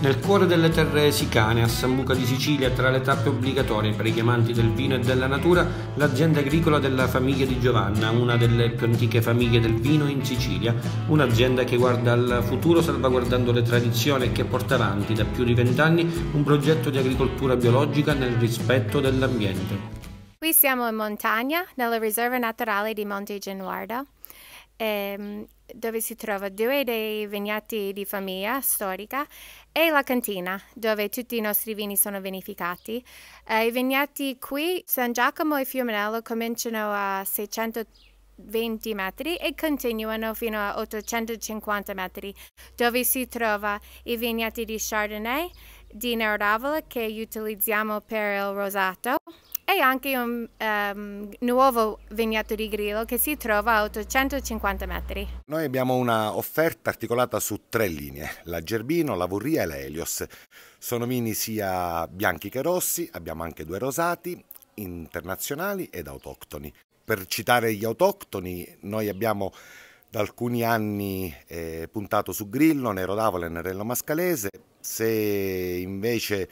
Nel cuore delle terre esicane, a Sambuca di Sicilia, tra le tappe obbligatorie per i chiamanti del vino e della natura, l'azienda agricola della famiglia di Giovanna, una delle più antiche famiglie del vino in Sicilia, un'azienda che guarda al futuro salvaguardando le tradizioni e che porta avanti da più di vent'anni un progetto di agricoltura biologica nel rispetto dell'ambiente. Qui siamo in montagna, nella riserva naturale di Monte Genuardo ehm, dove si trova due dei vigneti di famiglia storica e la cantina dove tutti i nostri vini sono vinificati. Eh, I vigneti qui, San Giacomo e Fiuminello, cominciano a 620 metri e continuano fino a 850 metri, dove si trova i vigneti di Chardonnay di Nerodavola che utilizziamo per il rosato e anche un um, nuovo vigneto di grillo che si trova a 850 metri. Noi abbiamo una offerta articolata su tre linee, la Gerbino, la Vurria e la Helios. Sono vini sia bianchi che rossi, abbiamo anche due rosati, internazionali ed autoctoni. Per citare gli autoctoni, noi abbiamo da alcuni anni eh, puntato su Grillo, Nero D'Avola e Nerello Mascalese. Se invece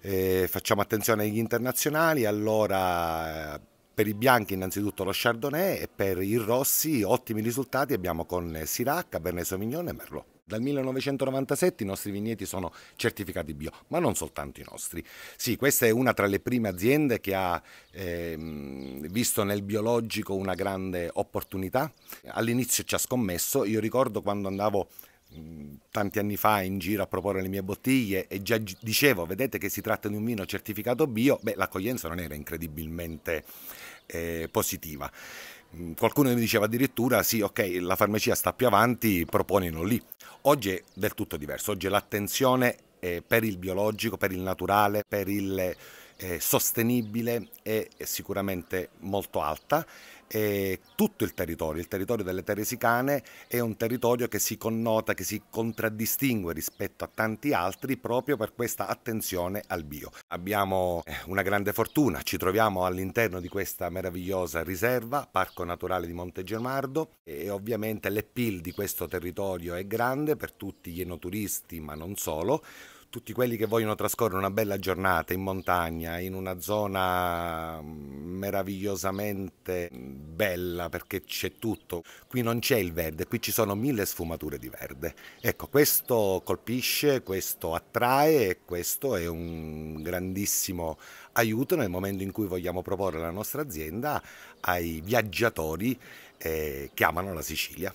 eh, facciamo attenzione agli internazionali, allora eh, per i bianchi innanzitutto lo Chardonnay e per i rossi ottimi risultati abbiamo con Sirac, Cabernet Sauvignon e Merlot. Dal 1997 i nostri vigneti sono certificati bio, ma non soltanto i nostri. Sì, questa è una tra le prime aziende che ha eh, visto nel biologico una grande opportunità. All'inizio ci ha scommesso, io ricordo quando andavo tanti anni fa in giro a proporre le mie bottiglie e già dicevo vedete che si tratta di un vino certificato bio, beh l'accoglienza non era incredibilmente eh, positiva. Mm, qualcuno mi diceva addirittura sì, ok, la farmacia sta più avanti, proponino lì. Oggi è del tutto diverso, oggi l'attenzione per il biologico, per il naturale, per il eh, sostenibile e sicuramente molto alta. E tutto il territorio, il territorio delle Teresicane è un territorio che si connota, che si contraddistingue rispetto a tanti altri proprio per questa attenzione al bio. Abbiamo eh, una grande fortuna, ci troviamo all'interno di questa meravigliosa riserva, Parco Naturale di Monte Germardo e ovviamente l'appeal di questo territorio è grande per tutti gli enoturisti, ma non solo tutti quelli che vogliono trascorrere una bella giornata in montagna, in una zona meravigliosamente bella perché c'è tutto. Qui non c'è il verde, qui ci sono mille sfumature di verde. Ecco, questo colpisce, questo attrae e questo è un grandissimo aiuto nel momento in cui vogliamo proporre la nostra azienda ai viaggiatori eh, che amano la Sicilia.